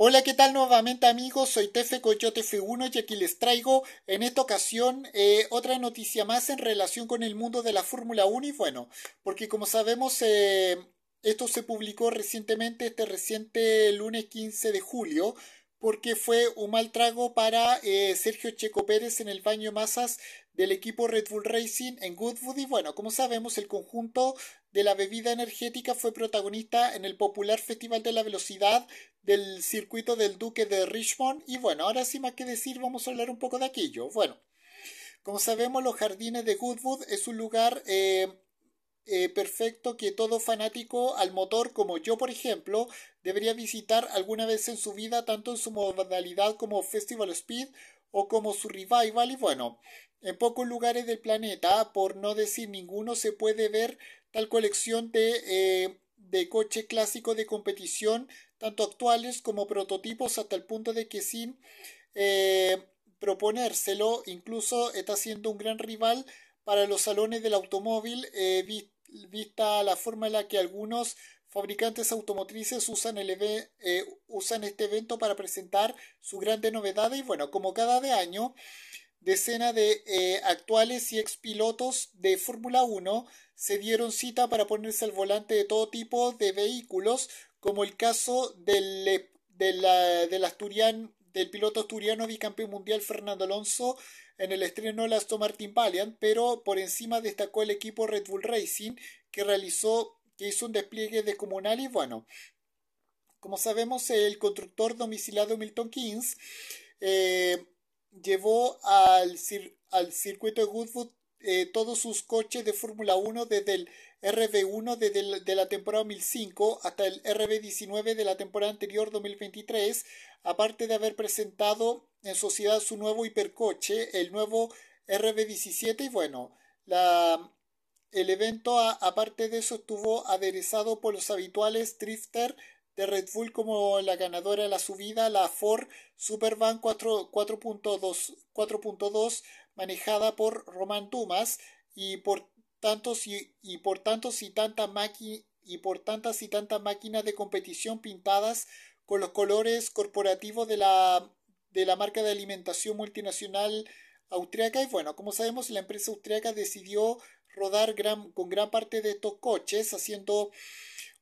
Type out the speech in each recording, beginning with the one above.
Hola, ¿qué tal nuevamente amigos? Soy Tefe Coyote F1 y aquí les traigo en esta ocasión eh, otra noticia más en relación con el mundo de la Fórmula 1 y bueno, porque como sabemos eh, esto se publicó recientemente este reciente lunes 15 de julio porque fue un mal trago para eh, Sergio Checo Pérez en el baño masas del equipo Red Bull Racing en Goodwood y bueno, como sabemos el conjunto de la bebida energética fue protagonista en el popular Festival de la Velocidad del circuito del Duque de Richmond y bueno, ahora sí más que decir vamos a hablar un poco de aquello. Bueno, como sabemos los jardines de Goodwood es un lugar... Eh, eh, perfecto que todo fanático al motor como yo, por ejemplo, debería visitar alguna vez en su vida, tanto en su modalidad como Festival Speed o como su revival. Y bueno, en pocos lugares del planeta, por no decir ninguno, se puede ver tal colección de, eh, coche clásico de competición, tanto actuales como prototipos, hasta el punto de que sin eh, proponérselo, incluso está siendo un gran rival para los salones del automóvil vista la forma en la que algunos fabricantes automotrices usan, eh, usan este evento para presentar sus grandes novedades y bueno, como cada año, decenas de eh, actuales y ex pilotos de Fórmula 1 se dieron cita para ponerse al volante de todo tipo de vehículos, como el caso del, eh, del, del asturian el piloto asturiano bicampeón mundial Fernando Alonso en el estreno de la Aston Martin Valiant, pero por encima destacó el equipo Red Bull Racing que realizó que hizo un despliegue descomunal y bueno, como sabemos el constructor domicilado Milton Keynes eh, llevó al, al circuito de Goodwood eh, todos sus coches de Fórmula 1 desde el RB1 desde de la temporada 2005 hasta el RB19 de la temporada anterior 2023, aparte de haber presentado en sociedad su nuevo hipercoche, el nuevo RB17 y bueno, la, el evento aparte de eso estuvo aderezado por los habituales drifter de Red Bull como la ganadora de la subida, la Ford Supervan 4.2 manejada por Román Dumas y por tantos y, por tantas y por tantas y tantas máquinas de competición pintadas con los colores corporativos de la, de la marca de alimentación multinacional austriaca. Y bueno, como sabemos, la empresa austriaca decidió rodar con gran parte de estos coches, haciendo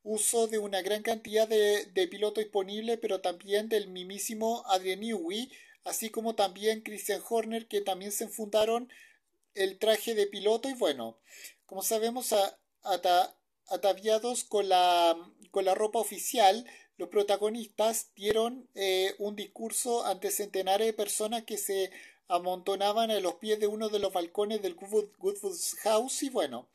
uso de una gran cantidad de, de pilotos disponibles, pero también del mimísimo Adrian Newey, así como también Christian Horner, que también se fundaron el traje de piloto y bueno, como sabemos, ataviados con la, con la ropa oficial, los protagonistas dieron eh, un discurso ante centenares de personas que se amontonaban a los pies de uno de los balcones del Goodwood, House y bueno,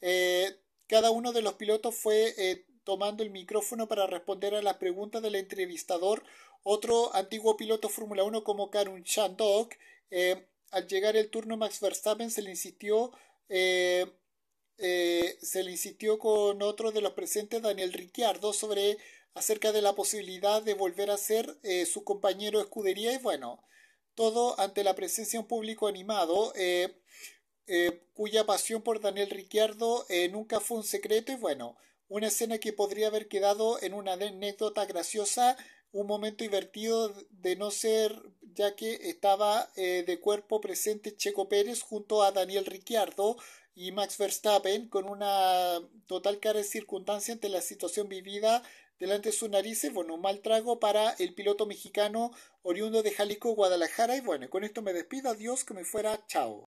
eh, cada uno de los pilotos fue eh, tomando el micrófono para responder a las preguntas del entrevistador. Otro antiguo piloto Fórmula 1 como Karun Shandok, eh, al llegar el turno Max Verstappen se le insistió eh, eh, se le insistió con otro de los presentes, Daniel Ricciardo, sobre acerca de la posibilidad de volver a ser su compañero de escudería y bueno, todo ante la presencia de un público animado cuya pasión por Daniel Ricciardo nunca fue un secreto y bueno, una escena que podría haber quedado en una anécdota graciosa, un momento divertido de no ser ya que estaba eh, de cuerpo presente Checo Pérez junto a Daniel Ricciardo y Max Verstappen con una total cara de circunstancia ante la situación vivida delante de sus narices, bueno, un mal trago para el piloto mexicano oriundo de Jalisco, Guadalajara y bueno, con esto me despido, adiós, que me fuera, chao.